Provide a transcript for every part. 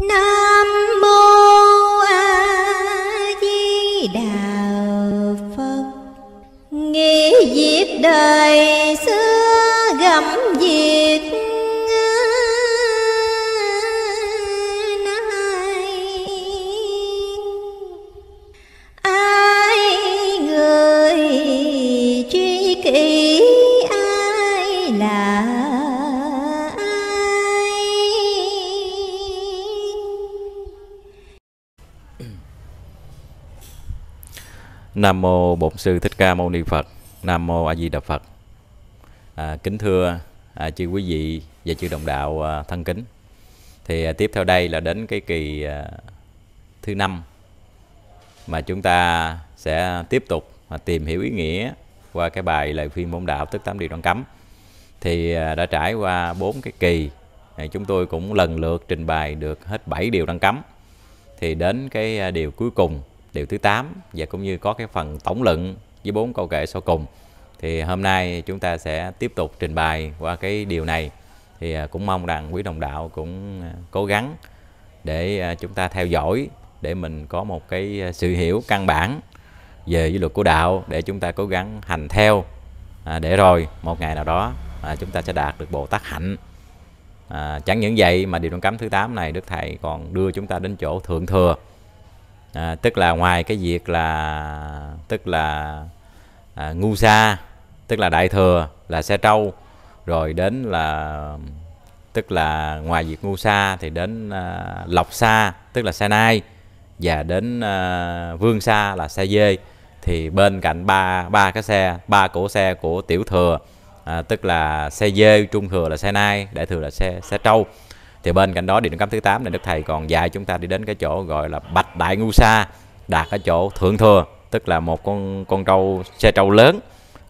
No. Nam mô Bổn sư Thích Ca Mâu Ni Phật. Nam mô A Di Đà Phật. À, kính thưa à, chư quý vị và chư đồng đạo à, thân kính. Thì à, tiếp theo đây là đến cái kỳ à, thứ năm mà chúng ta sẽ tiếp tục à, tìm hiểu ý nghĩa qua cái bài lời khuyên môn đạo tức tám điều đoạn cấm. Thì à, đã trải qua bốn cái kỳ à, chúng tôi cũng lần lượt trình bày được hết bảy điều đoạn cấm. Thì đến cái à, điều cuối cùng điều thứ 8 và cũng như có cái phần tổng luận với bốn câu kệ sau cùng thì hôm nay chúng ta sẽ tiếp tục trình bày qua cái điều này thì à, cũng mong rằng quý đồng đạo cũng à, cố gắng để à, chúng ta theo dõi để mình có một cái sự hiểu căn bản về với luật của đạo để chúng ta cố gắng hành theo à, để rồi một ngày nào đó à, chúng ta sẽ đạt được bồ tát hạnh à, chẳng những vậy mà điều đoạn cấm thứ 8 này đức thầy còn đưa chúng ta đến chỗ thượng thừa à, tức là ngoài cái việc là tức là à, ngu sa tức là đại thừa là xe trâu rồi đến là tức là ngoài việc ngu sa thì đến à, lộc sa tức là xe nai và đến à, vương sa là xe dê thì bên cạnh ba ba cái xe ba cổ xe của tiểu thừa à, tức là xe dê trung thừa là xe nai đại thừa là xe xe trâu thì bên cạnh đó điều cấm thứ 8 này đức thầy còn dạy chúng ta đi đến cái chỗ gọi là bạch đại ngu sa đạt ở chỗ thượng thừa tức là một con con trâu xe trâu lớn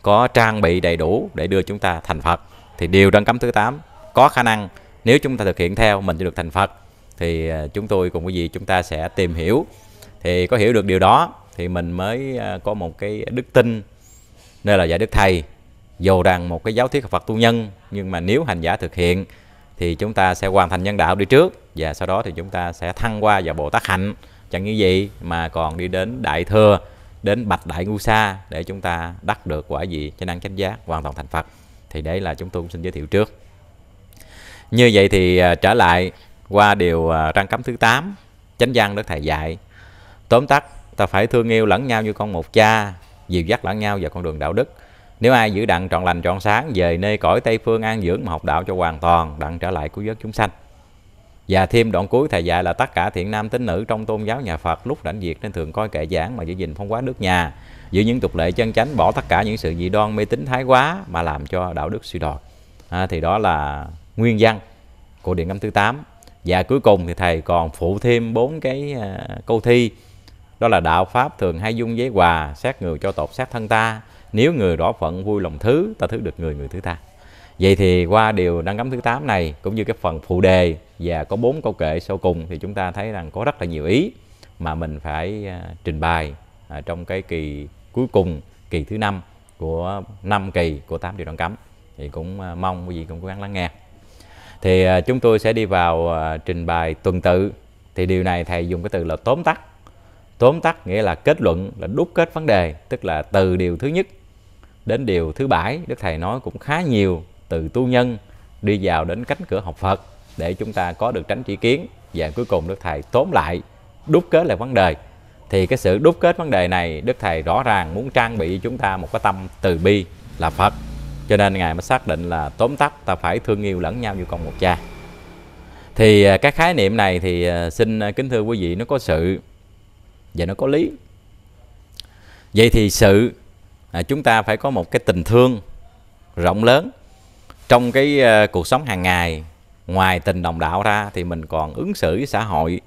có trang bị đầy đủ để đưa chúng ta thành Phật thì điều răn cấm thứ 8 có khả năng nếu chúng ta thực hiện theo mình sẽ được thành Phật thì à, chúng tôi cùng quý vị chúng ta sẽ tìm hiểu thì có hiểu được điều đó thì mình mới à, có một cái đức tin nơi là dạy đức thầy dù rằng một cái giáo thuyết Phật tu nhân nhưng mà nếu hành giả thực hiện thì chúng ta sẽ hoàn thành nhân đạo đi trước và sau đó thì chúng ta sẽ thăng qua vào Bồ Tát Hạnh chẳng như vậy mà còn đi đến Đại Thừa đến Bạch Đại Ngu Sa để chúng ta đắc được quả gì cho năng chánh giác hoàn toàn thành Phật thì đấy là chúng tôi cũng xin giới thiệu trước như vậy thì à, trở lại qua điều à, răng cấm thứ 8 chánh văn đức thầy dạy tóm tắt ta phải thương yêu lẫn nhau như con một cha dìu dắt lẫn nhau vào con đường đạo đức nếu ai giữ đặng trọn lành trọn sáng về nơi cõi Tây Phương an dưỡng mà học đạo cho hoàn toàn đặng trở lại cứu vớt chúng sanh. Và thêm đoạn cuối thầy dạy là tất cả thiện nam tín nữ trong tôn giáo nhà Phật lúc rảnh việc nên thường coi kệ giảng mà giữ gìn phong quá nước nhà, giữ những tục lệ chân chánh, bỏ tất cả những sự dị đoan mê tín thái quá mà làm cho đạo đức suy đồi. À, thì đó là nguyên văn của điện ngâm thứ 8. Và cuối cùng thì thầy còn phụ thêm bốn cái à, câu thi đó là đạo pháp thường hay dung giấy hòa sát người cho tột sát thân ta nếu người rõ phận vui lòng thứ ta thứ được người người thứ ta vậy thì qua điều đăng cấm thứ 8 này cũng như cái phần phụ đề và có bốn câu kệ sau cùng thì chúng ta thấy rằng có rất là nhiều ý mà mình phải à, trình bày à, trong cái kỳ cuối cùng kỳ thứ năm của năm kỳ của tám điều đăng cấm thì cũng à, mong quý vị cũng cố gắng lắng nghe thì chúng tôi sẽ đi vào trình bày tuần tự thì điều này thầy dùng cái từ là tóm tắt tóm tắt nghĩa là kết luận là đúc kết vấn đề tức là từ điều thứ nhất đến điều thứ bảy đức thầy nói cũng khá nhiều từ tu nhân đi vào đến cánh cửa học phật để chúng ta có được tránh chỉ kiến và cuối cùng đức thầy tóm lại đúc kết lại vấn đề thì cái sự đúc kết vấn đề này đức thầy rõ ràng muốn trang bị chúng ta một cái tâm từ bi là phật cho nên ngài mới xác định là tóm tắt ta phải thương yêu lẫn nhau như con một cha thì à, cái khái niệm này thì à, xin à, kính thưa quý vị nó có sự và nó có lý vậy thì sự à, chúng ta phải có một cái tình thương rộng lớn trong cái à, cuộc sống hàng ngày ngoài tình đồng đạo ra thì mình còn ứng xử với xã hội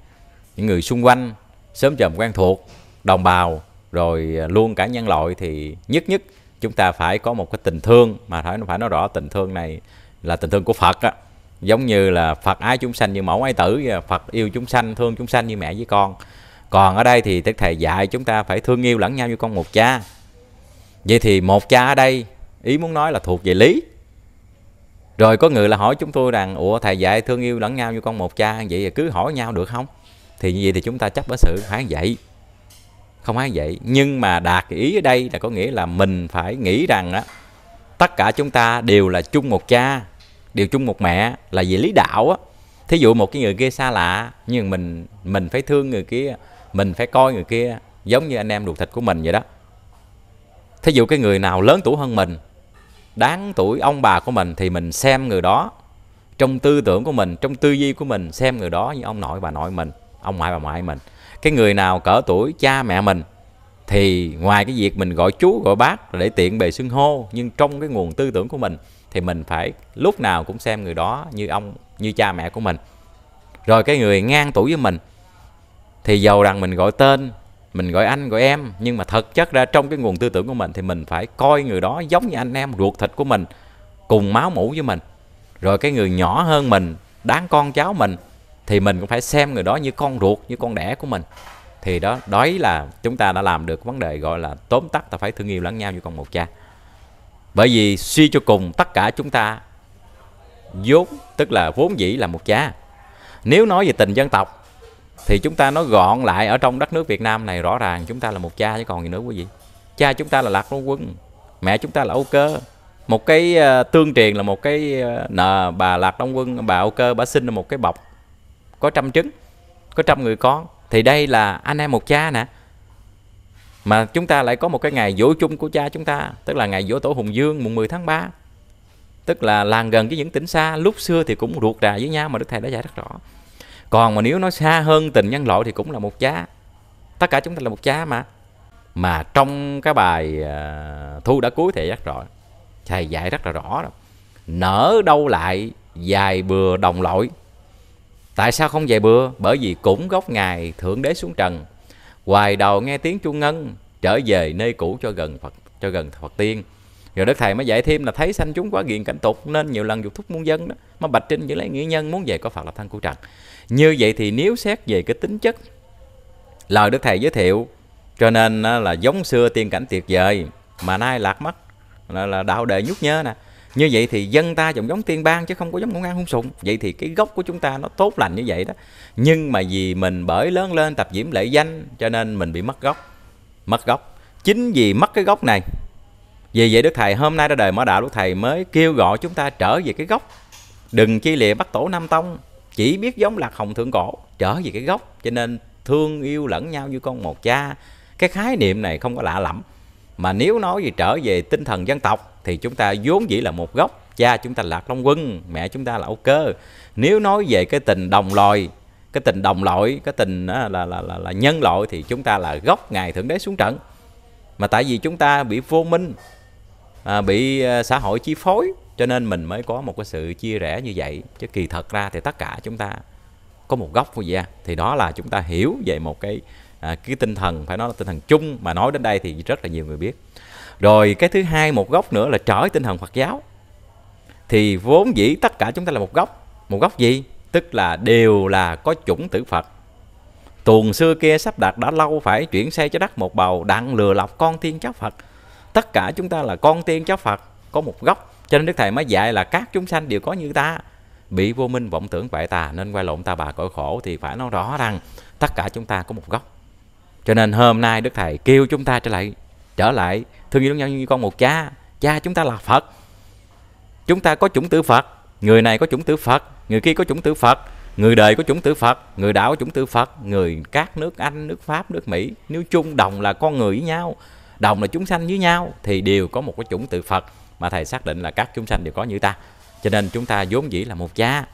những người xung quanh sớm chậm quen thuộc đồng bào rồi à, luôn cả nhân loại thì nhất nhất chúng ta phải có một cái tình thương mà phải phải nói rõ tình thương này là tình thương của Phật á giống như là Phật ái chúng sanh như mẫu ái tử Phật yêu chúng sanh thương chúng sanh như mẹ với con còn ở đây thì đức thầy dạy chúng ta phải thương yêu lẫn nhau như con một cha vậy thì một cha ở đây ý muốn nói là thuộc về lý rồi có người là hỏi chúng tôi rằng ủa thầy dạy thương yêu lẫn nhau như con một cha vậy cứ hỏi nhau được không thì như vậy thì chúng ta chấp ở sự phải vậy không phải vậy nhưng mà đạt ý ở đây là có nghĩa là mình phải nghĩ rằng á tất cả chúng ta đều là chung một cha đều chung một mẹ là về lý đạo á thí dụ một cái người kia xa lạ nhưng mình mình phải thương người kia mình phải coi người kia giống như anh em ruột thịt của mình vậy đó thí dụ cái người nào lớn tuổi hơn mình đáng tuổi ông bà của mình thì mình xem người đó trong tư tưởng của mình trong tư duy của mình xem người đó như ông nội bà nội mình ông ngoại bà ngoại mình cái người nào cỡ tuổi cha mẹ mình thì ngoài cái việc mình gọi chú gọi bác để tiện bề xưng hô nhưng trong cái nguồn tư tưởng của mình thì mình phải lúc nào cũng xem người đó như ông như cha mẹ của mình rồi cái người ngang tuổi với mình thì giàu rằng mình gọi tên mình gọi anh gọi em nhưng mà thực chất ra trong cái nguồn tư tưởng của mình thì mình phải coi người đó giống như anh em ruột thịt của mình cùng máu mủ với mình rồi cái người nhỏ hơn mình đáng con cháu mình thì mình cũng phải xem người đó như con ruột như con đẻ của mình thì đó đấy là chúng ta đã làm được vấn đề gọi là tóm tắt ta phải thương yêu lẫn nhau như con một cha bởi vì suy cho cùng tất cả chúng ta vốn tức là vốn dĩ là một cha nếu nói về tình dân tộc thì chúng ta nó gọn lại ở trong đất nước Việt Nam này rõ ràng chúng ta là một cha chứ còn gì nữa quý vị cha chúng ta là lạc long quân mẹ chúng ta là âu cơ một cái uh, tương truyền là một cái uh, nờ bà lạc long quân bà âu cơ bà sinh là một cái bọc có trăm trứng có trăm người con thì đây là anh em một cha nè mà chúng ta lại có một cái ngày dỗ chung của cha chúng ta tức là ngày dỗ tổ hùng dương mùng 10 tháng 3 tức là làng gần với những tỉnh xa lúc xưa thì cũng ruột rà với nhau mà đức thầy đã giải rất rõ còn mà nếu nó xa hơn tình nhân loại thì cũng là một cha tất cả chúng ta là một cha mà mà trong cái bài à, thu đã cuối thì rất rõ thầy dạy rất là rõ rồi nở đâu lại dài bừa đồng lỗi tại sao không dài bừa bởi vì cũng gốc ngài thượng đế xuống trần hoài đầu nghe tiếng chuông ngân trở về nơi cũ cho gần phật cho gần phật tiên rồi đức thầy mới dạy thêm là thấy sanh chúng quá nghiện cảnh tục nên nhiều lần dục thúc muôn dân đó mà bạch trinh giữ lấy nghĩa nhân muốn về có phật là thân của trần như vậy thì nếu xét về cái tính chất lời đức thầy giới thiệu cho nên là giống xưa tiên cảnh tuyệt vời mà nay lạc mất là, là đạo đệ nhút nhơ nè như vậy thì dân ta giống giống tiên bang chứ không có giống ngũ ngang hung sụng vậy thì cái gốc của chúng ta nó tốt lành như vậy đó nhưng mà vì mình bởi lớn lên tập diễm lễ danh cho nên mình bị mất gốc mất gốc chính vì mất cái gốc này vì vậy đức thầy hôm nay ra đời mở đạo đức thầy mới kêu gọi chúng ta trở về cái gốc đừng chi lìa bắt tổ nam tông chỉ biết giống lạc hồng thượng cổ trở về cái gốc cho nên thương yêu lẫn nhau như con một cha cái khái niệm này không có lạ lẫm mà nếu nói về trở về tinh thần dân tộc thì chúng ta vốn dĩ là một gốc cha chúng ta là lạc long quân mẹ chúng ta là âu cơ nếu nói về cái tình đồng loài cái tình đồng loại cái tình là, là, là, là, là nhân loại thì chúng ta là gốc ngài thượng đế xuống trận mà tại vì chúng ta bị vô minh à, bị à, xã hội chi phối cho nên mình mới có một cái sự chia rẽ như vậy chứ kỳ thật ra thì tất cả chúng ta có một góc thôi vậy thì đó là chúng ta hiểu về một cái à, cái tinh thần phải nói là tinh thần chung mà nói đến đây thì rất là nhiều người biết rồi cái thứ hai một góc nữa là trở tinh thần Phật giáo thì vốn dĩ tất cả chúng ta là một góc một góc gì tức là đều là có chủng tử Phật tuồng xưa kia sắp đặt đã lâu phải chuyển xe cho đất một bầu đặng lừa lọc con tiên cháu Phật tất cả chúng ta là con tiên cháu Phật có một góc cho nên đức thầy mới dạy là các chúng sanh đều có như ta bị vô minh vọng tưởng vậy ta nên quay lộn ta bà cõi khổ thì phải nói rõ rằng tất cả chúng ta có một gốc cho nên hôm nay đức thầy kêu chúng ta trở lại trở lại thương yêu nhau như con một cha cha chúng ta là phật chúng ta có chủng tử phật người này có chủng tử phật người kia có chủng tử phật người đời có chủng tử phật người đạo có chủng tử phật người các nước anh nước pháp nước mỹ nếu chung đồng là con người với nhau đồng là chúng sanh với nhau thì đều có một cái chủng tử phật mà thầy xác định là các chúng sanh đều có như ta cho nên chúng ta vốn dĩ là một cha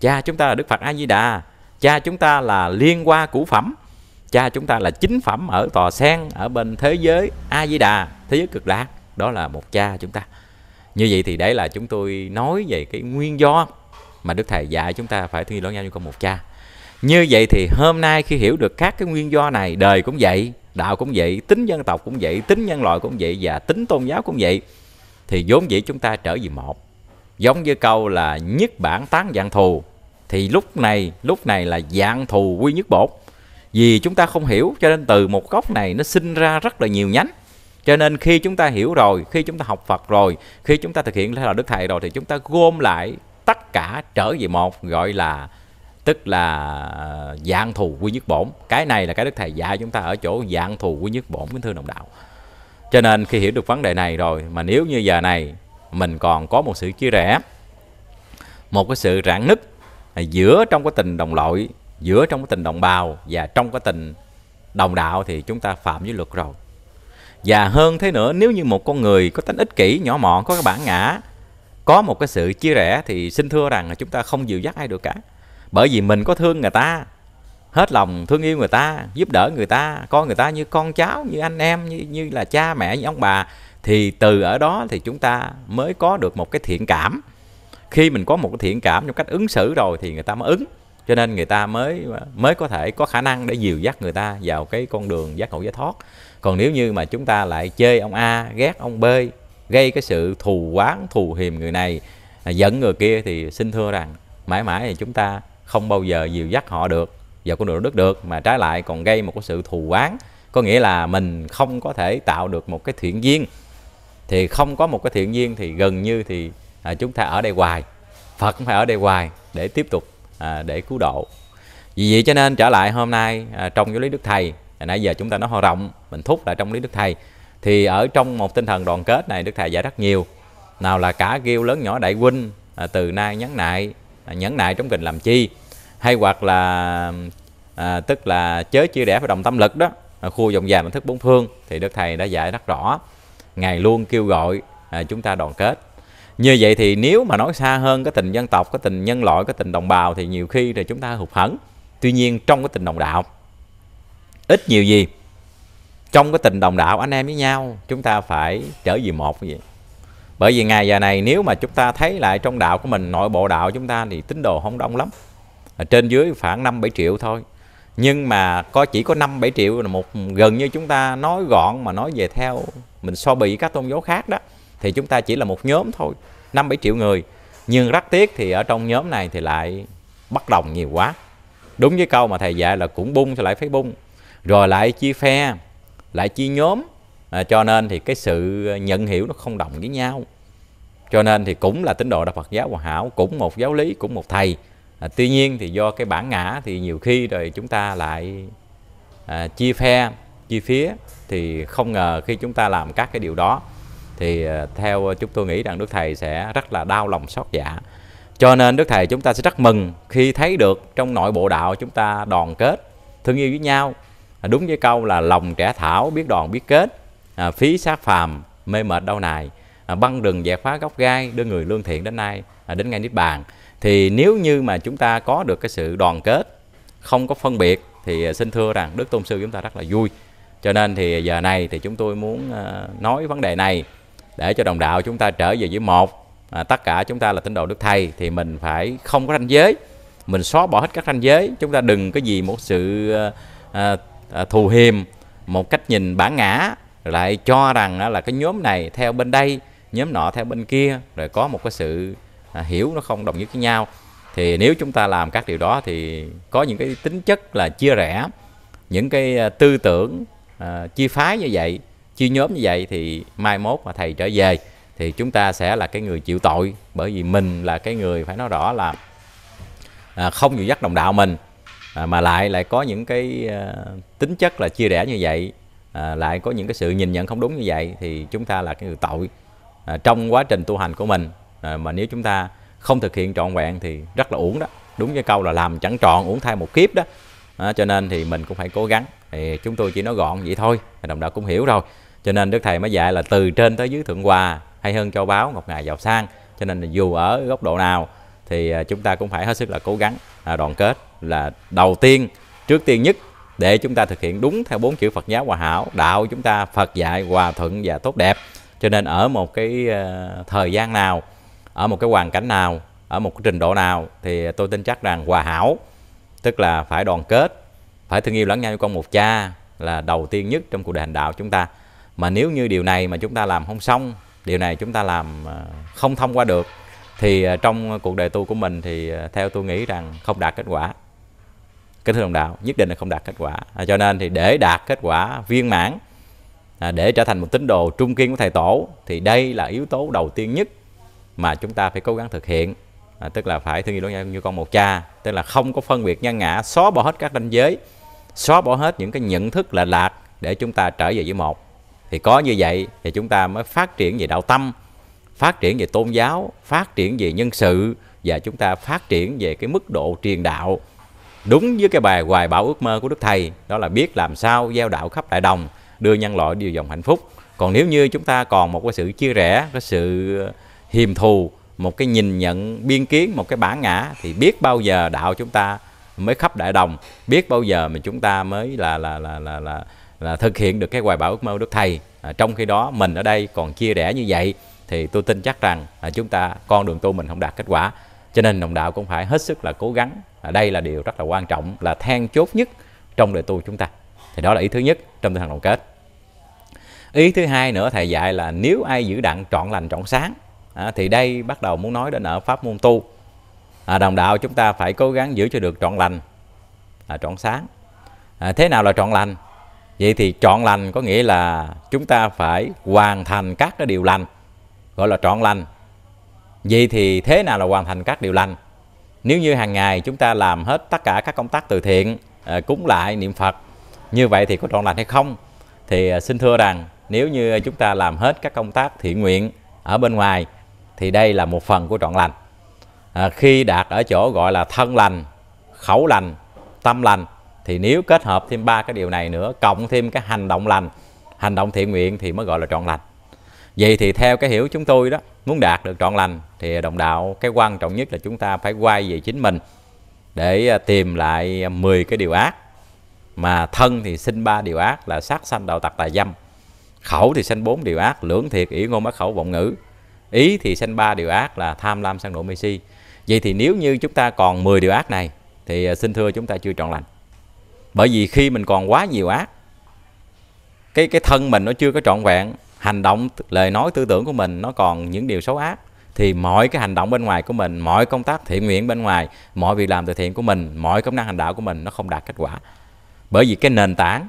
cha chúng ta là đức phật a di đà cha chúng ta là liên Hoa cũ phẩm cha chúng ta là chính phẩm ở tòa sen ở bên thế giới a di đà thế giới cực lạc đó là một cha chúng ta như vậy thì đấy là chúng tôi nói về cái nguyên do mà đức thầy dạy chúng ta phải thương yêu lẫn nhau như con một cha như vậy thì hôm nay khi hiểu được các cái nguyên do này đời cũng vậy đạo cũng vậy tính dân tộc cũng vậy tính nhân loại cũng vậy và tính tôn giáo cũng vậy thì vốn dĩ chúng ta trở về một giống như câu là nhất bản tán dạng thù thì lúc này lúc này là dạng thù quy nhất bột vì chúng ta không hiểu cho nên từ một góc này nó sinh ra rất là nhiều nhánh cho nên khi chúng ta hiểu rồi khi chúng ta học phật rồi khi chúng ta thực hiện theo đạo đức thầy rồi thì chúng ta gom lại tất cả trở về một gọi là tức là dạng thù quy nhất bổn cái này là cái đức thầy dạy chúng ta ở chỗ dạng thù quy nhất bổn kính thưa đồng đạo cho nên khi hiểu được vấn đề này rồi mà nếu như giờ này mình còn có một sự chia rẽ, một cái sự rạn nứt à, giữa trong cái tình đồng loại, giữa trong cái tình đồng bào và trong cái tình đồng đạo thì chúng ta phạm với luật rồi. Và hơn thế nữa, nếu như một con người có tính ích kỷ, nhỏ mọn, có cái bản ngã, có một cái sự chia rẽ thì xin thưa rằng là chúng ta không dìu dắt ai được cả. Bởi vì mình có thương người ta, hết lòng thương yêu người ta giúp đỡ người ta coi người ta như con cháu như anh em như như là cha mẹ như ông bà thì từ ở đó thì chúng ta mới có được một cái thiện cảm khi mình có một cái thiện cảm trong cách ứng xử rồi thì người ta mới ứng cho nên người ta mới mới có thể có khả năng để dìu dắt người ta vào cái con đường giác ngộ giải thoát còn nếu như mà chúng ta lại chê ông a ghét ông b gây cái sự thù oán thù hiềm người này à, giận người kia thì xin thưa rằng mãi mãi thì chúng ta không bao giờ dìu dắt họ được vào con đường đạo đức được mà trái lại còn gây một cái sự thù oán có nghĩa là mình không có thể tạo được một cái thiện duyên thì không có một cái thiện duyên thì gần như thì à, chúng ta ở đây hoài phật cũng phải ở đây hoài để tiếp tục à, để cứu độ vì vậy cho nên trở lại hôm nay à, trong giáo lý đức thầy à, nãy giờ chúng ta nói hoa rộng mình thúc lại trong lý đức thầy thì ở trong một tinh thần đoàn kết này đức thầy giải rất nhiều nào là cả kêu lớn nhỏ đại huynh à, từ nay nhắn nại à, nhẫn nại trong kinh làm chi hay hoặc là à, tức là chớ chia rẽ với đồng tâm lực đó à, khu dòng dài mình thức bốn phương thì đức thầy đã giải rất rõ ngài luôn kêu gọi à, chúng ta đoàn kết như vậy thì nếu mà nói xa hơn cái tình dân tộc cái tình nhân loại cái tình đồng bào thì nhiều khi thì chúng ta hụt hẫng tuy nhiên trong cái tình đồng đạo ít nhiều gì trong cái tình đồng đạo anh em với nhau chúng ta phải trở về một cái gì. bởi vì ngày giờ này nếu mà chúng ta thấy lại trong đạo của mình nội bộ đạo chúng ta thì tín đồ không đông lắm trên dưới khoảng 5 7 triệu thôi nhưng mà có chỉ có 5 7 triệu là một gần như chúng ta nói gọn mà nói về theo mình so bì các tôn giáo khác đó thì chúng ta chỉ là một nhóm thôi 5 7 triệu người nhưng rất tiếc thì ở trong nhóm này thì lại bất đồng nhiều quá đúng với câu mà thầy dạy là cũng bung thì lại phải bung rồi lại chia phe lại chia nhóm à, cho nên thì cái sự nhận hiểu nó không đồng với nhau cho nên thì cũng là tín đồ đạo Phật giáo Hòa Hảo cũng một giáo lý cũng một thầy à, tuy nhiên thì do cái bản ngã thì nhiều khi rồi chúng ta lại à, chia phe chia phía thì không ngờ khi chúng ta làm các cái điều đó thì à, theo chúng tôi nghĩ rằng đức thầy sẽ rất là đau lòng xót dạ cho nên đức thầy chúng ta sẽ rất mừng khi thấy được trong nội bộ đạo chúng ta đoàn kết thương yêu với nhau à, đúng với câu là lòng trẻ thảo biết đoàn biết kết à, phí sát phàm mê mệt đau nài à, băng rừng dẹp phá gốc gai đưa người lương thiện đến nay à, đến ngay niết bàn thì nếu như mà chúng ta có được cái sự đoàn kết không có phân biệt thì à, xin thưa rằng đức tôn sư chúng ta rất là vui cho nên thì à, giờ này thì chúng tôi muốn à, nói vấn đề này để cho đồng đạo chúng ta trở về với một à, tất cả chúng ta là tín đồ đức thầy thì mình phải không có ranh giới mình xóa bỏ hết các ranh giới chúng ta đừng có gì một sự à, à, thù hiềm một cách nhìn bản ngã lại cho rằng là cái nhóm này theo bên đây nhóm nọ theo bên kia rồi có một cái sự À, hiểu nó không đồng nhất với nhau thì nếu chúng ta làm các điều đó thì có những cái tính chất là chia rẽ những cái à, tư tưởng à, chia phái như vậy chia nhóm như vậy thì mai mốt mà thầy trở về thì chúng ta sẽ là cái người chịu tội bởi vì mình là cái người phải nói rõ là à, không dụ dắt đồng đạo mình à, mà lại lại có những cái à, tính chất là chia rẽ như vậy à, lại có những cái sự nhìn nhận không đúng như vậy thì chúng ta là cái người tội à, trong quá trình tu hành của mình À, mà nếu chúng ta không thực hiện trọn vẹn thì rất là uổng đó đúng cái câu là làm chẳng trọn uổng thay một kiếp đó à, cho nên thì mình cũng phải cố gắng thì chúng tôi chỉ nói gọn vậy thôi đồng đạo cũng hiểu rồi cho nên đức thầy mới dạy là từ trên tới dưới thượng hòa hay hơn châu báo ngọc ngài giàu sang cho nên là dù ở góc độ nào thì à, chúng ta cũng phải hết sức là cố gắng à, đoàn kết là đầu tiên trước tiên nhất để chúng ta thực hiện đúng theo bốn chữ Phật giáo hòa hảo đạo chúng ta Phật dạy hòa thuận và tốt đẹp cho nên ở một cái thời gian nào ở một cái hoàn cảnh nào ở một cái trình độ nào thì tôi tin chắc rằng hòa hảo tức là phải đoàn kết phải thương yêu lẫn nhau như con một cha là đầu tiên nhất trong cuộc đời hành đạo chúng ta mà nếu như điều này mà chúng ta làm không xong điều này chúng ta làm ờ, không thông qua được thì ờ, trong cuộc đời tu của mình thì ờ, theo tôi nghĩ rằng không đạt kết quả kính thưa đồng đạo nhất định là không đạt kết quả à, cho nên thì để đạt kết quả viên mãn à, để trở thành một tín đồ trung kiên của thầy tổ thì đây là yếu tố đầu tiên nhất mà chúng ta phải cố gắng thực hiện à, tức là phải thương yêu lẫn nhau như con một cha tức là không có phân biệt nhân ngã xóa bỏ hết các ranh giới xóa bỏ hết những cái nhận thức lệch lạc để chúng ta trở về với một thì có như vậy thì chúng ta mới phát triển về đạo tâm phát triển về tôn giáo phát triển về nhân sự và chúng ta phát triển về cái mức độ truyền đạo đúng với cái bài hoài bảo ước mơ của đức thầy đó là biết làm sao gieo đạo khắp đại đồng đưa nhân loại điều dòng hạnh phúc còn nếu như chúng ta còn một cái sự chia rẽ cái sự hiềm thù một cái nhìn nhận biên kiến một cái bản ngã thì biết bao giờ đạo chúng ta mới khắp đại đồng biết bao giờ mà chúng ta mới là là là là là, là thực hiện được cái hoài bảo ước mơ đức thầy à, trong khi đó mình ở đây còn chia rẽ như vậy thì tôi tin chắc rằng à, chúng ta con đường tu mình không đạt kết quả cho nên đồng đạo cũng phải hết sức là cố gắng à, đây là điều rất là quan trọng là then chốt nhất trong đời tu chúng ta thì đó là ý thứ nhất trong tinh thần đồng kết ý thứ hai nữa thầy dạy là nếu ai giữ đặng trọn lành trọn sáng à, thì đây bắt đầu muốn nói đến ở pháp môn tu à, đồng đạo chúng ta phải cố gắng giữ cho được trọn lành à, trọn sáng à, thế nào là trọn lành vậy thì trọn lành có nghĩa là chúng ta phải hoàn thành các cái điều lành gọi là trọn lành vậy thì thế nào là hoàn thành các điều lành nếu như hàng ngày chúng ta làm hết tất cả các công tác từ thiện à, cúng lại niệm phật như vậy thì có trọn lành hay không thì à, xin thưa rằng nếu như chúng ta làm hết các công tác thiện nguyện ở bên ngoài thì đây là một phần của trọn lành à, khi đạt ở chỗ gọi là thân lành khẩu lành tâm lành thì nếu kết hợp thêm ba cái điều này nữa cộng thêm cái hành động lành hành động thiện nguyện thì mới gọi là trọn lành vậy thì theo cái hiểu chúng tôi đó muốn đạt được trọn lành thì đồng đạo cái quan trọng nhất là chúng ta phải quay về chính mình để à, tìm lại 10 cái điều ác mà thân thì sinh ba điều ác là sát sanh đạo tặc tà dâm khẩu thì sinh bốn điều ác lưỡng thiệt ỷ ngôn bất khẩu vọng ngữ ý thì sanh ba điều ác là tham lam sân nộ mê si vậy thì nếu như chúng ta còn 10 điều ác này thì à, xin thưa chúng ta chưa trọn lành bởi vì khi mình còn quá nhiều ác cái cái thân mình nó chưa có trọn vẹn hành động lời nói tư tưởng của mình nó còn những điều xấu ác thì mọi cái hành động bên ngoài của mình mọi công tác thiện nguyện bên ngoài mọi việc làm từ thiện của mình mọi công năng hành đạo của mình nó không đạt kết quả bởi vì cái nền tảng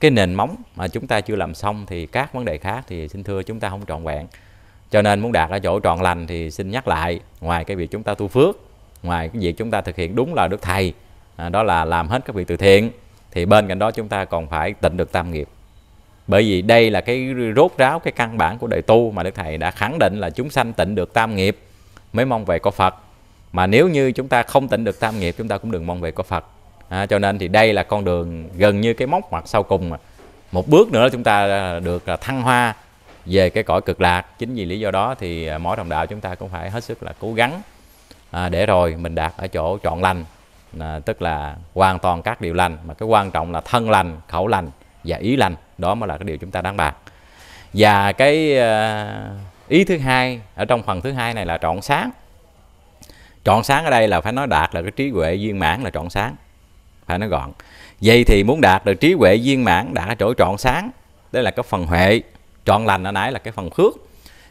cái nền móng mà chúng ta chưa làm xong thì các vấn đề khác thì xin thưa chúng ta không trọn vẹn cho nên muốn đạt ở chỗ trọn lành thì xin nhắc lại ngoài cái việc chúng ta tu phước ngoài cái việc chúng ta thực hiện đúng lời đức thầy à, đó là làm hết các việc từ thiện thì bên cạnh đó chúng ta còn phải tịnh được tam nghiệp bởi vì đây là cái rốt ráo cái căn bản của đời tu mà đức thầy đã khẳng định là chúng sanh tịnh được tam nghiệp mới mong về có phật mà nếu như chúng ta không tịnh được tam nghiệp chúng ta cũng đừng mong về có phật à, cho nên thì đây là con đường gần như cái mốc ngoặt sau cùng mà một bước nữa chúng ta à, được thăng hoa về cái cõi cực lạc chính vì lý do đó thì à, mỗi đồng đạo chúng ta cũng phải hết sức là cố gắng à, để rồi mình đạt ở chỗ trọn lành à, tức là hoàn toàn các điều lành mà cái quan trọng là thân lành khẩu lành và ý lành đó mới là cái điều chúng ta đáng bạc và cái à, ý thứ hai ở trong phần thứ hai này là trọn sáng trọn sáng ở đây là phải nói đạt là cái trí huệ viên mãn là trọn sáng phải nói gọn vậy thì muốn đạt được trí huệ viên mãn đã chỗ trọn sáng đây là cái phần huệ trọn lành ở nãy là cái phần phước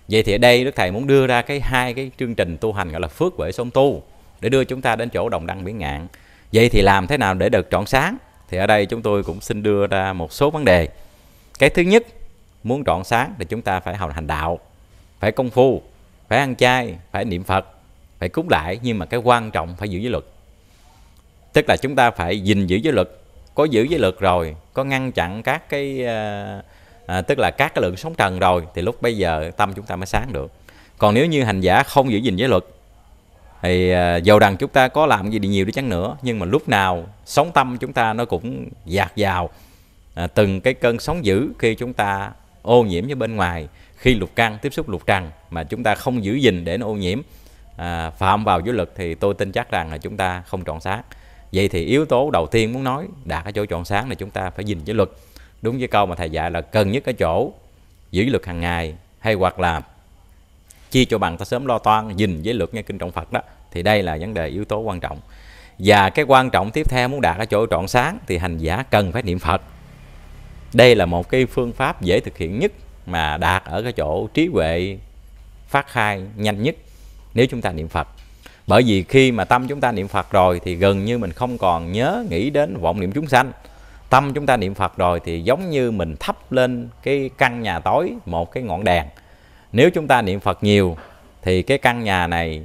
vậy thì ở đây đức thầy muốn đưa ra cái hai cái chương trình tu hành gọi là phước huệ song tu để đưa chúng ta đến chỗ đồng đăng biển ngạn vậy thì làm thế nào để được trọn sáng thì ở đây chúng tôi cũng xin đưa ra một số vấn đề cái thứ nhất muốn trọn sáng thì chúng ta phải học hành đạo phải công phu phải ăn chay phải niệm phật phải cúng lại nhưng mà cái quan trọng phải giữ giới luật tức là chúng ta phải gìn giữ giới luật có giữ giới luật rồi có ngăn chặn các cái uh, à, tức là các cái lượng sóng trần rồi thì lúc bây giờ tâm chúng ta mới sáng được còn nếu như hành giả không giữ gìn giới luật thì à, dầu rằng chúng ta có làm gì đi nhiều đi chăng nữa nhưng mà lúc nào sóng tâm chúng ta nó cũng dạt vào à, từng cái cơn sóng dữ khi chúng ta ô nhiễm với bên ngoài khi lục căng tiếp xúc lục trần mà chúng ta không giữ gìn để nó ô nhiễm à, phạm vào giới luật thì tôi tin chắc rằng là chúng ta không trọn sáng vậy thì yếu tố đầu tiên muốn nói đạt cái chỗ trọn sáng là chúng ta phải gìn giới luật đúng với câu mà thầy dạy là cần nhất ở chỗ giữ luật hàng ngày hay hoặc là chia cho bằng ta sớm lo toan nhìn với luật nghe kinh trọng phật đó thì đây là vấn đề yếu tố quan trọng và cái quan trọng tiếp theo muốn đạt ở chỗ trọn sáng thì hành giả cần phải niệm phật đây là một cái phương pháp dễ thực hiện nhất mà đạt ở cái chỗ trí huệ phát khai nhanh nhất nếu chúng ta niệm phật bởi vì khi mà tâm chúng ta niệm phật rồi thì gần như mình không còn nhớ nghĩ đến vọng niệm chúng sanh tâm chúng ta niệm Phật rồi thì giống như mình thắp lên cái căn nhà tối một cái ngọn đèn. Nếu chúng ta niệm Phật nhiều thì cái căn nhà này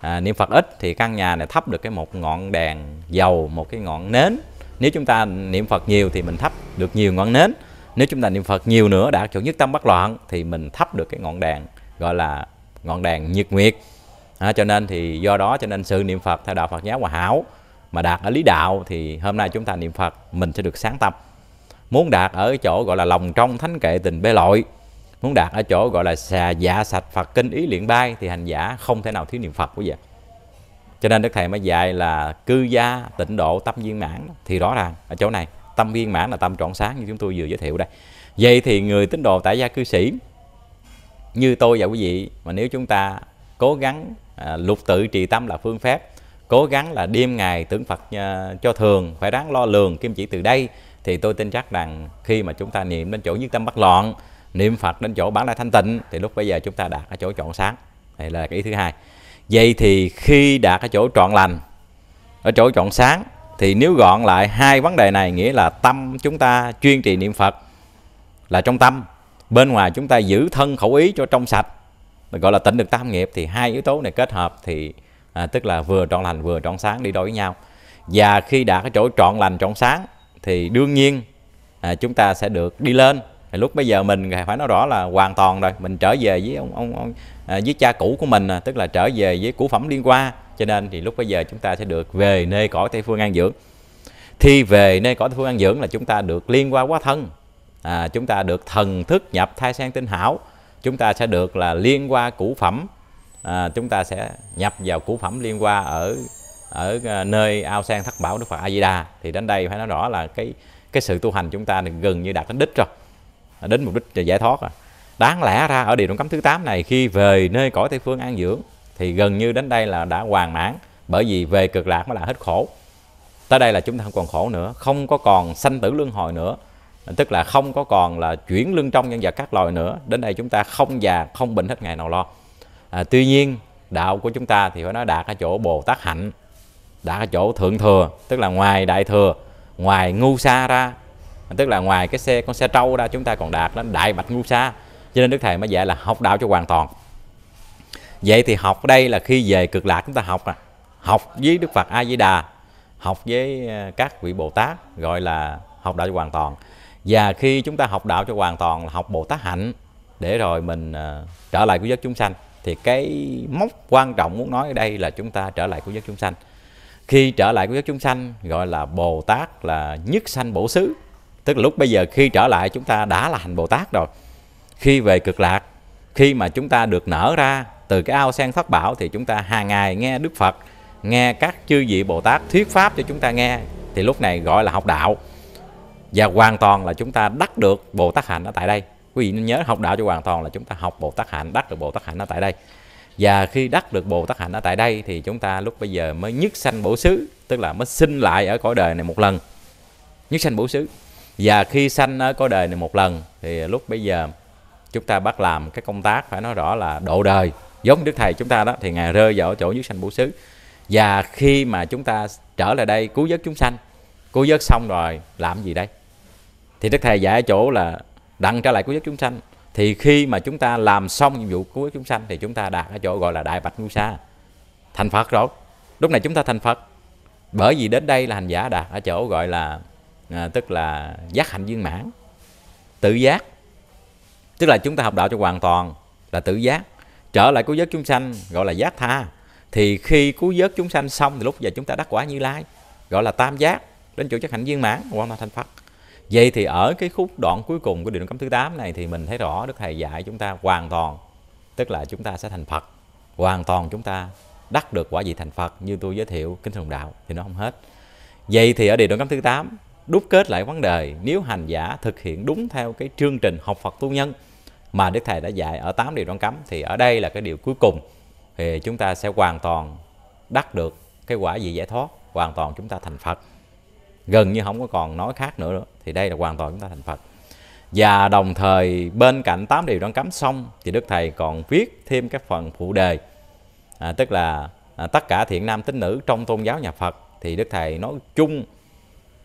à, niệm Phật ít thì căn nhà này thắp được cái một ngọn đèn dầu, một cái ngọn nến. Nếu chúng ta niệm Phật nhiều thì mình thắp được nhiều ngọn nến. Nếu chúng ta niệm Phật nhiều nữa đạt chỗ nhất tâm bất loạn thì mình thắp được cái ngọn đèn gọi là ngọn đèn nhiệt nguyệt. À, cho nên thì do đó cho nên sự niệm Phật theo đạo Phật giáo hòa hảo mà đạt ở lý đạo thì hôm nay chúng ta niệm Phật mình sẽ được sáng tâm muốn đạt ở chỗ gọi là lòng trong thánh kệ tình bê lội muốn đạt ở chỗ gọi là xà dạ sạch Phật kinh ý luyện bay thì hành giả không thể nào thiếu niệm Phật của vậy cho nên đức thầy mới dạy là cư gia tịnh độ tâm viên mãn thì rõ ràng ở chỗ này tâm viên mãn là tâm trọn sáng như chúng tôi vừa giới thiệu đây vậy thì người tín đồ tại gia cư sĩ như tôi và quý vị mà nếu chúng ta cố gắng à, lục tự trì tâm là phương pháp cố gắng là đêm ngày tưởng Phật ờ, cho thường phải ráng lo lường kim chỉ từ đây thì tôi tin chắc rằng khi mà chúng ta niệm đến chỗ nhất tâm bất loạn niệm Phật đến chỗ bản lai thanh tịnh thì lúc bây giờ chúng ta đạt ở chỗ chọn sáng đây là cái ý thứ hai vậy thì khi đạt ở chỗ trọn lành ở chỗ chọn sáng thì nếu gọn lại hai vấn đề này nghĩa là tâm chúng ta chuyên trì niệm Phật là trong tâm bên ngoài chúng ta giữ thân khẩu ý cho trong sạch gọi là tịnh được tam nghiệp thì hai yếu tố này kết hợp thì à, tức là vừa trọn lành vừa trọn sáng đi đôi với nhau và khi đã cái chỗ trọn lành trọn sáng thì đương nhiên à, chúng ta sẽ được đi lên lúc bây giờ mình phải nói rõ là hoàn toàn rồi mình trở về với ông ông, ông à, với cha cũ của mình à, tức là trở về với cũ phẩm liên qua cho nên thì lúc bây giờ chúng ta sẽ được về nơi cõi tây phương an dưỡng thì về nơi cõi tây phương an dưỡng là chúng ta được liên qua quá thân à, chúng ta được thần thức nhập thai sang tinh hảo chúng ta sẽ được là liên qua cũ phẩm à, chúng ta sẽ nhập vào củ phẩm liên qua ở ở à, nơi ao sen thất bảo đức phật a di đà thì đến đây phải nói rõ là cái cái sự tu hành chúng ta gần như đạt đến đích rồi à, đến mục đích giải thoát rồi đáng lẽ ra ở địa đoạn cấm thứ 8 này khi về nơi cõi tây phương an dưỡng thì gần như đến đây là đã hoàn mãn bởi vì về cực lạc mới là hết khổ tới đây là chúng ta không còn khổ nữa không có còn sanh tử luân hồi nữa à, tức là không có còn là chuyển lưng trong nhân vật các loài nữa đến đây chúng ta không già không bệnh hết ngày nào lo à, tuy nhiên đạo của chúng ta thì phải nói đạt ở chỗ bồ tát hạnh đạt ở chỗ thượng thừa tức là ngoài đại thừa ngoài ngu sa ra tức là ngoài cái xe con xe trâu ra chúng ta còn đạt đến đại bạch ngu sa cho nên đức thầy mới dạy là học đạo cho hoàn toàn vậy thì học đây là khi về cực lạc chúng ta học à học với đức phật a di đà học với à, các vị bồ tát gọi là học đạo cho hoàn toàn và khi chúng ta học đạo cho hoàn toàn là học bồ tát hạnh để rồi mình à, trở lại với giấc chúng sanh thì cái mốc quan trọng muốn nói ở đây là chúng ta trở lại của giấc chúng sanh khi trở lại của giấc chúng sanh gọi là bồ tát là nhất sanh bổ xứ tức là lúc bây giờ khi trở lại chúng ta đã là hành bồ tát rồi khi về cực lạc khi mà chúng ta được nở ra từ cái ao sen thất bảo thì chúng ta hàng ngày nghe đức phật nghe các chư vị bồ tát thuyết pháp cho chúng ta nghe thì lúc này gọi là học đạo và hoàn toàn là chúng ta đắc được bồ tát hạnh ở tại đây quý vị nhớ học đạo cho hoàn toàn là chúng ta học bồ tát hạnh đắc được bồ tát hạnh ở tại đây và khi đắc được bồ tát hạnh ở tại đây thì chúng ta lúc bây giờ mới nhất sanh bổ xứ tức là mới sinh lại ở cõi đời này một lần nhất sanh bổ xứ và khi sanh ở cõi đời này một lần thì lúc bây giờ chúng ta bắt làm cái công tác phải nói rõ là độ đời giống đức thầy chúng ta đó thì ngài rơi vào chỗ nhất sanh bổ xứ và khi mà chúng ta trở lại đây cứu vớt chúng sanh cứu vớt xong rồi làm gì đây thì đức thầy dạy ở chỗ là đặng trở lại cứu giúp chúng sanh thì khi mà chúng ta làm xong nhiệm vụ cứu giúp chúng sanh thì chúng ta đạt ở chỗ gọi là đại bạch ngu sa thành phật rồi lúc này chúng ta thành phật bởi vì đến đây là hành giả đạt ở chỗ gọi là à, tức là giác hạnh viên mãn tự giác tức là chúng ta học đạo cho hoàn toàn là tự giác trở lại cứu vớt chúng sanh gọi là giác tha thì khi cứu vớt chúng sanh xong thì lúc giờ chúng ta đắc quả như lai gọi là tam giác đến chỗ giác hạnh viên mãn hoặc là thành phật Vậy thì ở cái khúc đoạn cuối cùng của điều cấm thứ 8 này thì mình thấy rõ Đức Thầy dạy chúng ta hoàn toàn, tức là chúng ta sẽ thành Phật. Hoàn toàn chúng ta đắc được quả vị thành Phật như tôi giới thiệu Kinh Thường Đạo thì nó không hết. Vậy thì ở điều đoạn cấm thứ 8 đúc kết lại vấn đề nếu hành giả thực hiện đúng theo cái chương trình học Phật tu nhân mà Đức Thầy đã dạy ở 8 điều đoạn cấm thì ở đây là cái điều cuối cùng thì chúng ta sẽ hoàn toàn đắc được cái quả vị giải thoát, hoàn toàn chúng ta thành Phật. Gần như không có còn nói khác nữa. nữa thì đây là hoàn toàn chúng ta thành Phật và đồng thời bên cạnh tám điều đang cấm xong thì đức thầy còn viết thêm các phần phụ đề à, tức là à, tất cả thiện nam tín nữ trong tôn giáo nhà Phật thì đức thầy nói chung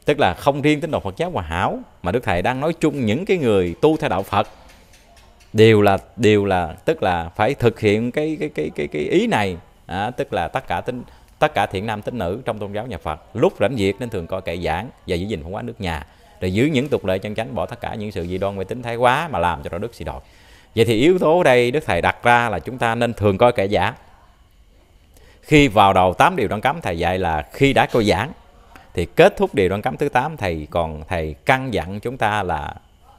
tức là không riêng tín đồ Phật giáo Hòa Hảo mà đức thầy đang nói chung những cái người tu theo đạo Phật đều là đều là tức là phải thực hiện cái cái cái cái, cái ý này à, tức là tất cả tín tất cả thiện nam tín nữ trong tôn giáo nhà Phật lúc rảnh việc nên thường coi kệ giảng và giữ gìn phong hóa nước nhà rồi giữ những tục lệ chân chánh bỏ tất cả những sự dị đoan mê tính thái quá mà làm cho đạo đức suy đồi vậy thì yếu tố đây đức thầy đặt ra là chúng ta nên thường coi kẻ giả khi vào đầu 8 điều đoan cấm thầy dạy là khi đã coi giảng thì kết thúc điều đoan cấm thứ 8 thầy còn thầy căn dặn chúng ta là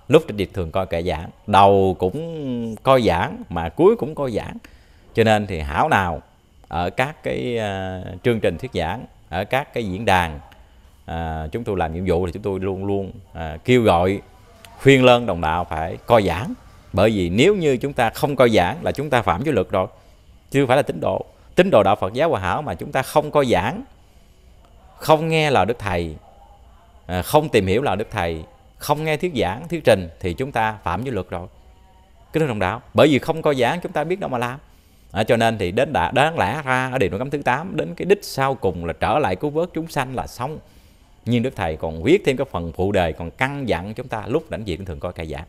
lúc trên việc thường coi kẻ giảng đầu cũng coi giảng mà cuối cũng coi giảng cho nên thì hảo nào ở các cái uh, chương trình thuyết giảng ở các cái diễn đàn à, chúng tôi làm nhiệm vụ thì chúng tôi luôn luôn à, kêu gọi khuyên lơn đồng đạo phải coi giảng bởi vì nếu như chúng ta không coi giảng là chúng ta phạm giới luật rồi chứ phải là tín đồ tín đồ đạo Phật giáo hòa hảo mà chúng ta không coi giảng không nghe lời đức thầy à, không tìm hiểu lời đức thầy không nghe thuyết giảng thuyết trình thì chúng ta phạm giới luật rồi cái đức đồng đạo bởi vì không coi giảng chúng ta biết đâu mà làm à, cho nên thì đến đã đáng lẽ ra ở điều nội cấm thứ 8 đến cái đích sau cùng là trở lại cứu vớt chúng sanh là xong nhưng đức thầy còn viết thêm cái phần phụ đề còn căn dặn chúng ta lúc đảnh diện thường coi ca giảm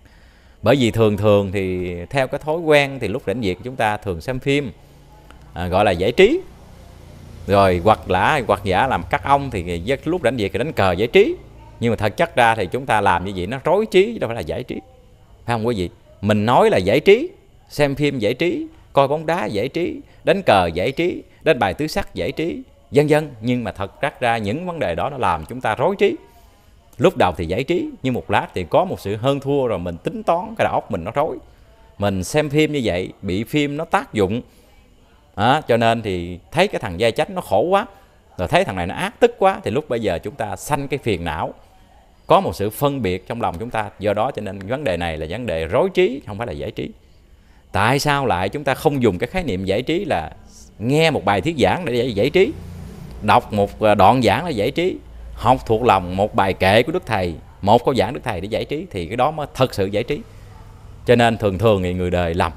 bởi vì thường thường thì theo cái thói quen thì lúc rảnh diện chúng ta thường xem phim à, gọi là giải trí rồi hoặc là hoặc giả làm cắt ông thì lúc rảnh việc thì đánh cờ giải trí nhưng mà thật chất ra thì chúng ta làm như vậy nó rối trí đâu phải là giải trí phải không quý vị mình nói là giải trí xem phim giải trí coi bóng đá giải trí đánh cờ giải trí đánh bài tứ sắc giải trí dân dân nhưng mà thật rắc ra những vấn đề đó nó làm chúng ta rối trí lúc đầu thì giải trí nhưng một lát thì có một sự hơn thua rồi mình tính toán cái đầu óc mình nó rối mình xem phim như vậy bị phim nó tác dụng à, cho nên thì thấy cái thằng gia chánh nó khổ quá rồi thấy thằng này nó ác tức quá thì lúc bây giờ chúng ta sanh cái phiền não có một sự phân biệt trong lòng chúng ta do đó cho nên vấn đề này là vấn đề rối trí không phải là giải trí tại sao lại chúng ta không dùng cái khái niệm giải trí là nghe một bài thuyết giảng để giải, giải trí đọc một à, đoạn giảng để giải trí học thuộc lòng một bài kệ của đức thầy một câu giảng đức thầy để giải trí thì cái đó mới thật sự giải trí cho nên thường thường thì người đời lầm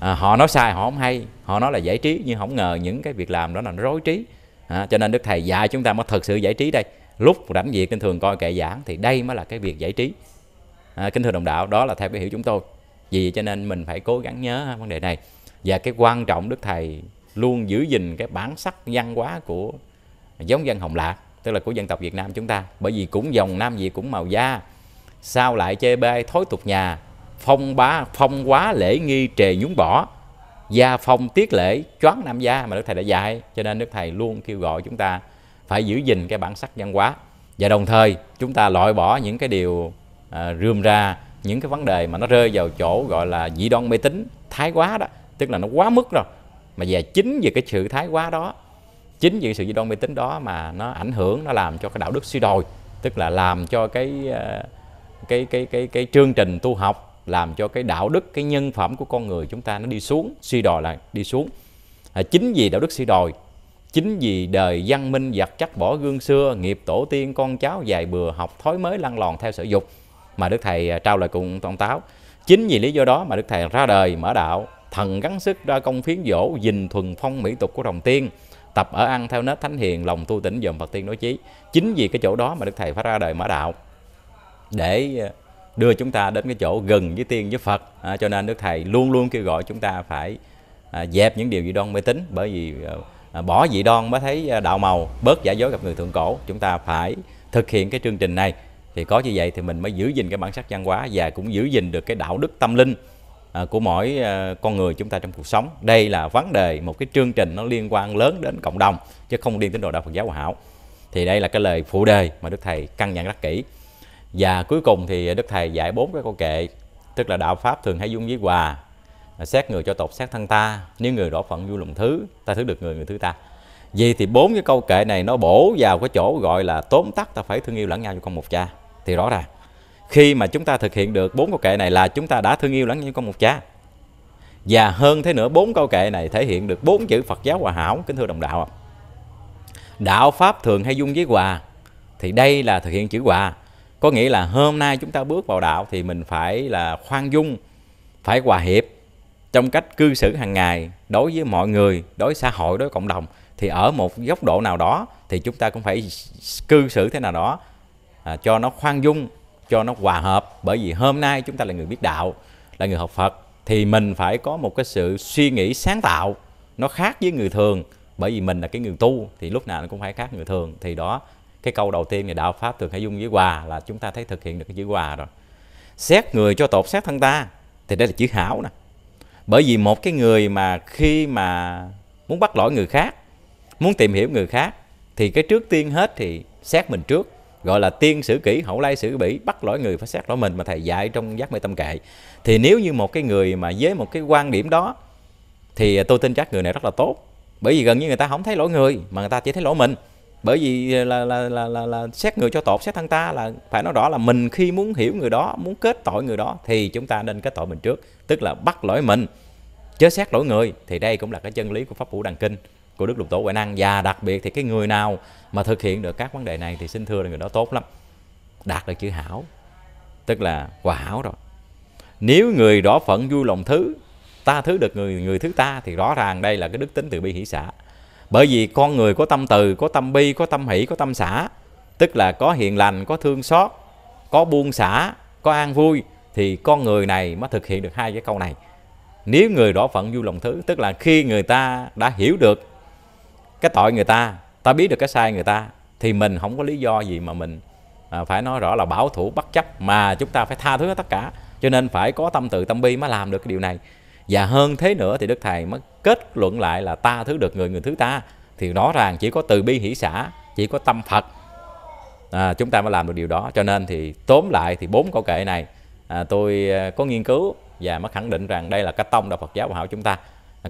à, họ nói sai họ không hay họ nói là giải trí nhưng không ngờ những cái việc làm đó là nó rối trí à, cho nên đức thầy dạy chúng ta mới thật sự giải trí đây lúc rảnh việc kinh thường coi kệ giảng thì đây mới là cái việc giải trí à, kính thưa đồng đạo đó là theo cái hiểu chúng tôi vì vậy cho nên mình phải cố gắng nhớ ha, vấn đề này và cái quan trọng đức thầy luôn giữ gìn cái bản sắc văn hóa của giống dân Hồng Lạc tức là của dân tộc Việt Nam chúng ta bởi vì cũng dòng Nam Việt cũng màu da sao lại chê bai thối tục nhà phong ba phong quá lễ nghi trề nhún bỏ gia phong tiết lễ choán nam gia mà đức thầy đã dạy cho nên đức thầy luôn kêu gọi chúng ta phải giữ gìn cái bản sắc văn hóa và đồng thời chúng ta loại bỏ những cái điều à, rườm ra những cái vấn đề mà nó rơi vào chỗ gọi là dị đoan mê tín thái quá đó tức là nó quá mức rồi mà về chính về cái sự thái quá đó chính vì sự dị đoan mê tín đó mà nó ảnh hưởng nó làm cho cái đạo đức suy đồi tức là làm cho cái ờ, cái cái cái cái chương trình tu học làm cho cái đạo đức cái nhân phẩm của con người chúng ta nó đi xuống suy đồi là đi xuống à, chính vì đạo đức suy đồi chính vì đời văn minh giặc chắc bỏ gương xưa nghiệp tổ tiên con cháu dài bừa học thói mới lăn lòn theo sở dục mà đức thầy à, trao lời cùng tôn táo chính vì lý do đó mà đức thầy ra đời mở đạo thần gắng sức ra công phiến dỗ dình thuần phong mỹ tục của đồng tiên tập ở ăn theo nết thánh hiền lòng tu tỉnh dòm phật tiên đối chí chính vì cái chỗ đó mà đức thầy phát ra đời mở đạo để ờ, đưa chúng ta đến cái chỗ gần với tiên với phật à, cho nên đức thầy luôn luôn kêu gọi chúng ta phải à, dẹp những điều dị đoan mê tín bởi vì ờ, à, bỏ dị đoan mới thấy ờ, đạo màu bớt giả dối gặp người thượng cổ chúng ta phải thực hiện cái chương trình này thì có như vậy thì mình mới giữ gìn cái bản sắc văn hóa và cũng giữ gìn được cái đạo đức tâm linh À, của mỗi à, con người chúng ta trong cuộc sống đây là vấn đề một cái chương trình nó liên quan lớn đến cộng đồng chứ không liên đến đồ đạo Phật giáo Hòa Hảo thì đây là cái lời phụ đề mà Đức Thầy căn dặn rất kỹ và cuối cùng thì Đức Thầy giải bốn cái câu kệ tức là đạo Pháp thường hay dung với hòa xét người cho tột xét thân ta nếu người đổ phận vui lòng thứ ta thứ được người người thứ ta Vậy thì bốn cái câu kệ này nó bổ vào cái chỗ gọi là tóm tắt ta phải thương yêu lẫn nhau như con một cha thì rõ ràng khi mà chúng ta thực hiện được bốn câu kệ này là chúng ta đã thương yêu lẫn nhau con một cha và hơn thế nữa bốn câu kệ này thể hiện được bốn chữ Phật giáo hòa hảo kính thưa đồng đạo đạo pháp thường hay dung với hòa thì đây là thực hiện chữ hòa có nghĩa là hôm nay chúng ta bước vào đạo thì mình phải là khoan dung phải hòa hiệp trong cách cư xử hàng ngày đối với mọi người đối với xã hội đối với cộng đồng thì ở một góc độ nào đó thì chúng ta cũng phải cư xử thế nào đó à, cho nó khoan dung cho nó hòa hợp bởi vì hôm nay chúng ta là người biết đạo là người học Phật thì mình phải có một cái sự suy nghĩ sáng tạo nó khác với người thường bởi vì mình là cái người tu thì lúc nào nó cũng phải khác người thường thì đó cái câu đầu tiên là đạo pháp thường hay dung với hòa là chúng ta thấy thực hiện được cái chữ hòa rồi xét người cho tột xét thân ta thì đây là chữ hảo nè bởi vì một cái người mà khi mà muốn bắt lỗi người khác muốn tìm hiểu người khác thì cái trước tiên hết thì xét mình trước gọi là tiên sử kỹ hậu lai sử bỉ bắt lỗi người phải xét lỗi mình mà thầy dạy trong giác mê tâm kệ thì nếu như một cái người mà với một cái quan điểm đó thì tôi tin chắc người này rất là tốt bởi vì gần như người ta không thấy lỗi người mà người ta chỉ thấy lỗi mình bởi vì là là, là là là xét người cho tội xét thân ta là phải nói rõ là mình khi muốn hiểu người đó muốn kết tội người đó thì chúng ta nên kết tội mình trước tức là bắt lỗi mình chớ xét lỗi người thì đây cũng là cái chân lý của pháp vũ đàn kinh của đức lục tổ huệ năng và đặc biệt thì cái người nào mà thực hiện được các vấn đề này thì xin thưa là người đó tốt lắm đạt được chữ hảo tức là hòa hảo rồi nếu người đó phận vui lòng thứ ta thứ được người người thứ ta thì rõ ràng đây là cái đức tính từ bi hỷ xã bởi vì con người có tâm từ có tâm bi có tâm hỷ có tâm xã tức là có hiền lành có thương xót có buông xả có an vui thì con người này mới thực hiện được hai cái câu này nếu người đó phận vui lòng thứ tức là khi người ta đã hiểu được cái tội người ta ta biết được cái sai người ta thì mình không có lý do gì mà mình à, phải nói rõ là bảo thủ bất chấp mà chúng ta phải tha thứ tất cả cho nên phải có tâm từ tâm bi mới làm được cái điều này và hơn thế nữa thì đức thầy mới kết luận lại là ta thứ được người người thứ ta thì rõ ràng chỉ có từ bi hỷ xã chỉ có tâm phật à, chúng ta mới làm được điều đó cho nên thì tóm lại thì bốn câu kệ này à, tôi à, có nghiên cứu và mới khẳng định rằng đây là cái tông đạo Phật giáo hòa hảo chúng ta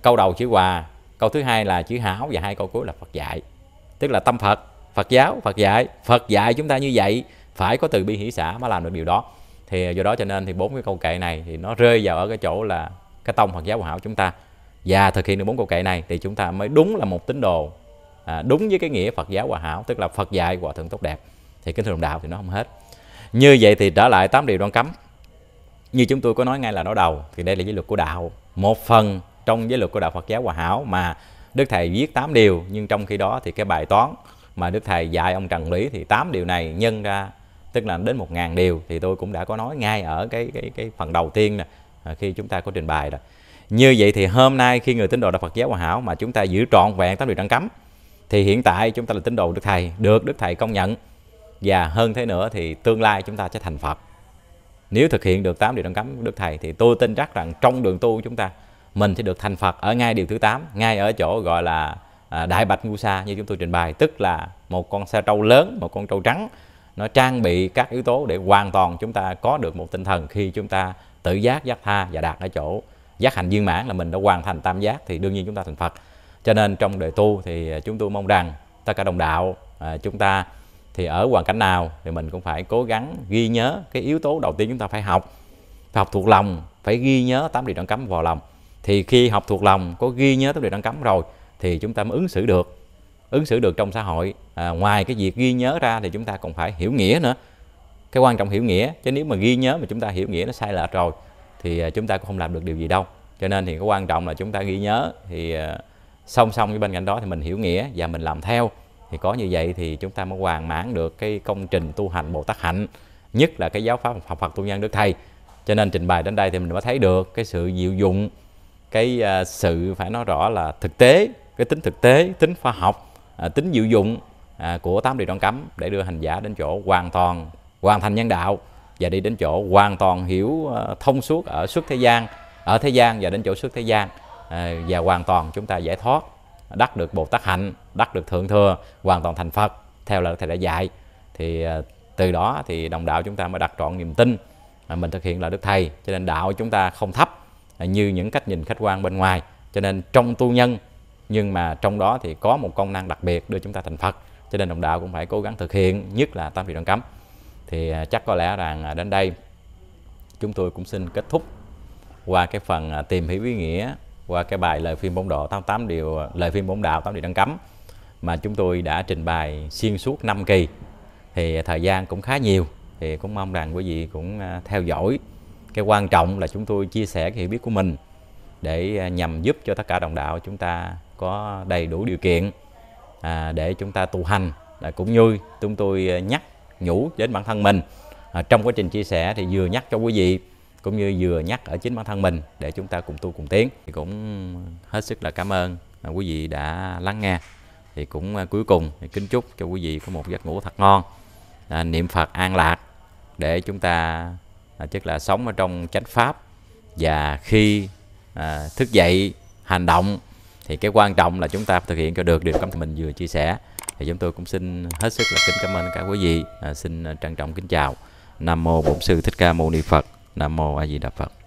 câu đầu chữ hòa câu thứ hai là chữ hảo và hai câu cuối là phật dạy tức là tâm phật phật giáo phật dạy phật dạy chúng ta như vậy phải có từ bi hỷ xã mới làm được điều đó thì do đó cho nên thì bốn cái câu kệ này thì nó rơi vào ở cái chỗ là cái tông phật giáo hòa hảo chúng ta và thực hiện được bốn câu kệ này thì chúng ta mới đúng là một tín đồ à, đúng với cái nghĩa phật giáo hòa hảo tức là phật dạy hòa thượng tốt đẹp thì kính thưa đồng đạo thì nó không hết như vậy thì trở lại tám điều đoan cấm như chúng tôi có nói ngay là nói đầu thì đây là giới luật của đạo một phần trong giới luật của đạo Phật giáo Hòa Hảo mà Đức Thầy viết 8 điều nhưng trong khi đó thì cái bài toán mà Đức Thầy dạy ông Trần Lý thì 8 điều này nhân ra tức là đến 1.000 điều thì tôi cũng đã có nói ngay ở cái cái cái phần đầu tiên nè à, khi chúng ta có trình bày rồi như vậy thì hôm nay khi người tín đồ đạo Phật giáo Hòa Hảo mà chúng ta giữ trọn vẹn tám điều răn cấm thì hiện tại chúng ta là tín đồ Đức Thầy được Đức Thầy công nhận và hơn thế nữa thì tương lai chúng ta sẽ thành Phật nếu thực hiện được tám điều răn cấm của Đức Thầy thì tôi tin chắc rằng trong đường tu của chúng ta mình sẽ được thành Phật ở ngay điều thứ 8, ngay ở chỗ gọi là à, đại bạch ngu sa như chúng tôi trình bày, tức là một con sa trâu lớn, một con trâu trắng nó trang bị các yếu tố để hoàn toàn chúng ta có được một tinh thần khi chúng ta tự giác giác tha và đạt ở chỗ giác hành viên mãn là mình đã hoàn thành tam giác thì đương nhiên chúng ta thành Phật. Cho nên trong đời tu thì chúng tôi mong rằng tất cả đồng đạo à, chúng ta thì ở hoàn cảnh nào thì mình cũng phải cố gắng ghi nhớ cái yếu tố đầu tiên chúng ta phải học phải học thuộc lòng phải ghi nhớ tám điều đoạn cấm vào lòng thì khi học thuộc lòng có ghi nhớ tấm điều đang cấm rồi thì chúng ta mới ứng xử được ứng xử được trong xã hội à, ngoài cái việc ghi nhớ ra thì chúng ta còn phải hiểu nghĩa nữa cái quan trọng hiểu nghĩa chứ nếu mà ghi nhớ mà chúng ta hiểu nghĩa nó sai lệch rồi thì à, chúng ta cũng không làm được điều gì đâu cho nên thì cái quan trọng là chúng ta ghi nhớ thì à, song song với bên cạnh đó thì mình hiểu nghĩa và mình làm theo thì có như vậy thì chúng ta mới hoàn mãn được cái công trình tu hành bồ tát hạnh nhất là cái giáo pháp học phật tu nhân đức thầy cho nên trình bày đến đây thì mình mới thấy được cái sự diệu dụng cái à, sự phải nói rõ là thực tế cái tính thực tế tính khoa học à, tính dịu dụng à, của tám điều đoạn cấm để đưa hành giả đến chỗ hoàn toàn hoàn thành nhân đạo và đi đến chỗ hoàn toàn hiểu thông suốt ở suốt thế gian ở thế gian và đến chỗ suốt thế gian và hoàn toàn chúng ta giải thoát đắc được bồ tát hạnh đắc được thượng thừa hoàn toàn thành phật theo lời thầy đã dạy thì từ đó thì đồng đạo chúng ta mới đặt trọn niềm tin mình thực hiện là đức thầy cho nên đạo chúng ta không thấp như những cách nhìn khách quan bên ngoài cho nên trong tu nhân nhưng mà trong đó thì có một công năng đặc biệt đưa chúng ta thành Phật cho nên đồng đạo cũng phải cố gắng thực hiện nhất là tam điều đoạn cấm thì à, chắc có lẽ rằng à, đến đây chúng tôi cũng xin kết thúc qua cái phần à, tìm hiểu ý nghĩa qua cái bài lời phim bổn độ 88 điều lời phim bóng đạo 8 điều đoạn cấm mà chúng tôi đã trình bày xuyên suốt 5 kỳ thì thời gian cũng khá nhiều thì cũng mong rằng quý vị cũng theo dõi cái quan trọng là chúng tôi chia sẻ cái hiểu biết của mình để à, nhằm giúp cho tất cả đồng đạo chúng ta có đầy đủ điều kiện à, để chúng ta tu hành à, cũng như chúng tôi à, nhắc nhủ đến bản thân mình à, trong quá trình chia sẻ thì vừa nhắc cho quý vị cũng như vừa nhắc ở chính bản thân mình để chúng ta cùng tu cùng tiến thì cũng hết sức là cảm ơn à, quý vị đã lắng nghe thì cũng à, cuối cùng thì kính chúc cho quý vị có một giấc ngủ thật ngon à, niệm phật an lạc để chúng ta à, tức là sống ở trong chánh pháp và khi à, thức dậy hành động thì cái quan trọng là chúng ta thực hiện cho được điều mà mình vừa chia sẻ thì chúng tôi cũng xin hết sức là kính cảm ơn cả quý vị à, xin trân trọng kính chào nam mô bổn sư thích ca mâu ni phật nam mô a di đà phật